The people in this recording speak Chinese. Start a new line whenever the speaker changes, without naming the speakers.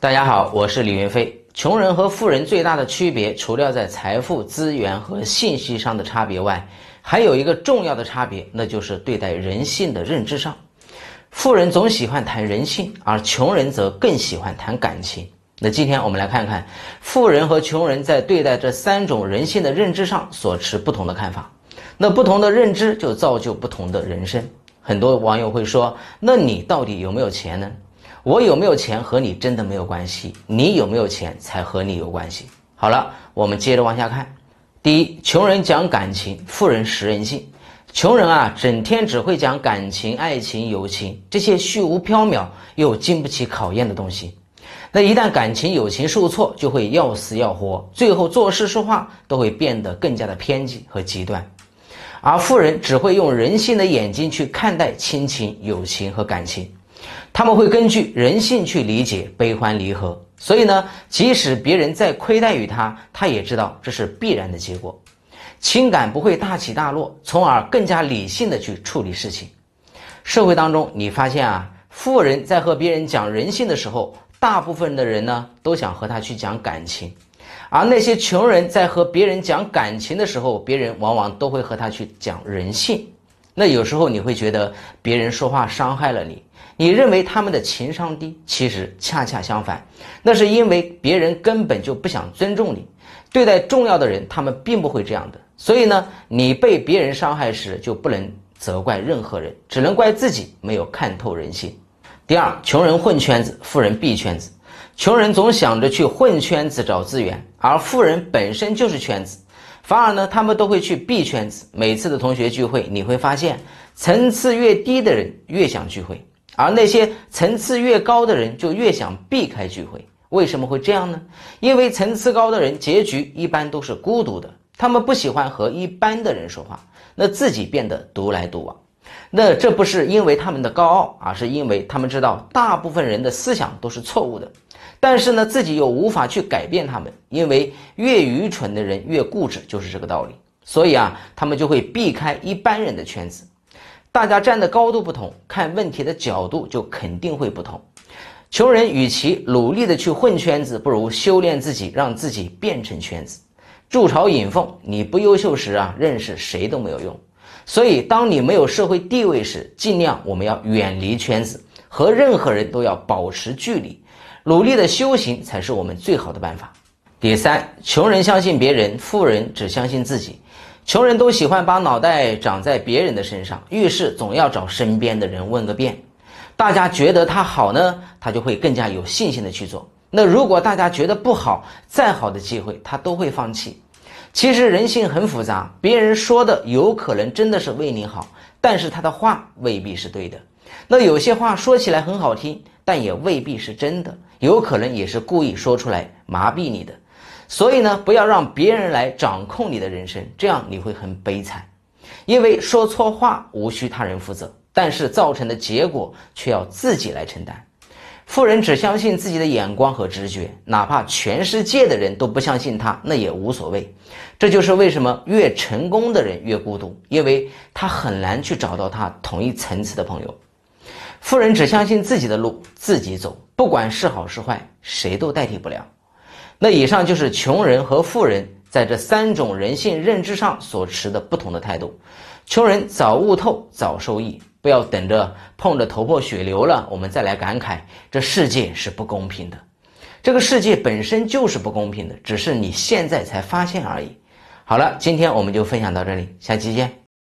大家好，我是李云飞。穷人和富人最大的区别，除了在财富资源和信息上的差别外，还有一个重要的差别，那就是对待人性的认知上。富人总喜欢谈人性，而穷人则更喜欢谈感情。那今天我们来看看，富人和穷人在对待这三种人性的认知上所持不同的看法。那不同的认知就造就不同的人生。很多网友会说：“那你到底有没有钱呢？”我有没有钱和你真的没有关系，你有没有钱才和你有关系。好了，我们接着往下看。第一，穷人讲感情，富人识人性。穷人啊，整天只会讲感情、爱情、友情这些虚无缥缈又经不起考验的东西。那一旦感情、友情受挫，就会要死要活，最后做事说话都会变得更加的偏激和极端。而富人只会用人性的眼睛去看待亲情、友情和感情。他们会根据人性去理解悲欢离合，所以呢，即使别人再亏待于他，他也知道这是必然的结果，情感不会大起大落，从而更加理性的去处理事情。社会当中，你发现啊，富人在和别人讲人性的时候，大部分的人呢都想和他去讲感情，而那些穷人，在和别人讲感情的时候，别人往往都会和他去讲人性。那有时候你会觉得别人说话伤害了你，你认为他们的情商低，其实恰恰相反，那是因为别人根本就不想尊重你。对待重要的人，他们并不会这样的。所以呢，你被别人伤害时，就不能责怪任何人，只能怪自己没有看透人性。第二，穷人混圈子，富人闭圈子。穷人总想着去混圈子找资源，而富人本身就是圈子。反而呢，他们都会去 B 圈子。每次的同学聚会，你会发现，层次越低的人越想聚会，而那些层次越高的人就越想避开聚会。为什么会这样呢？因为层次高的人结局一般都是孤独的，他们不喜欢和一般的人说话，那自己变得独来独往。那这不是因为他们的高傲而是因为他们知道大部分人的思想都是错误的。但是呢，自己又无法去改变他们，因为越愚蠢的人越固执，就是这个道理。所以啊，他们就会避开一般人的圈子。大家站的高度不同，看问题的角度就肯定会不同。穷人与其努力的去混圈子，不如修炼自己，让自己变成圈子，筑巢引凤。你不优秀时啊，认识谁都没有用。所以，当你没有社会地位时，尽量我们要远离圈子。和任何人都要保持距离，努力的修行才是我们最好的办法。第三，穷人相信别人，富人只相信自己。穷人都喜欢把脑袋长在别人的身上，遇事总要找身边的人问个遍。大家觉得他好呢，他就会更加有信心的去做。那如果大家觉得不好，再好的机会他都会放弃。其实人性很复杂，别人说的有可能真的是为你好，但是他的话未必是对的。那有些话说起来很好听，但也未必是真的，有可能也是故意说出来麻痹你的。所以呢，不要让别人来掌控你的人生，这样你会很悲惨。因为说错话无需他人负责，但是造成的结果却要自己来承担。富人只相信自己的眼光和直觉，哪怕全世界的人都不相信他，那也无所谓。这就是为什么越成功的人越孤独，因为他很难去找到他同一层次的朋友。富人只相信自己的路，自己走，不管是好是坏，谁都代替不了。那以上就是穷人和富人在这三种人性认知上所持的不同的态度。穷人早悟透，早受益，不要等着碰着头破血流了，我们再来感慨这世界是不公平的。这个世界本身就是不公平的，只是你现在才发现而已。好了，今天我们就分享到这里，下期见。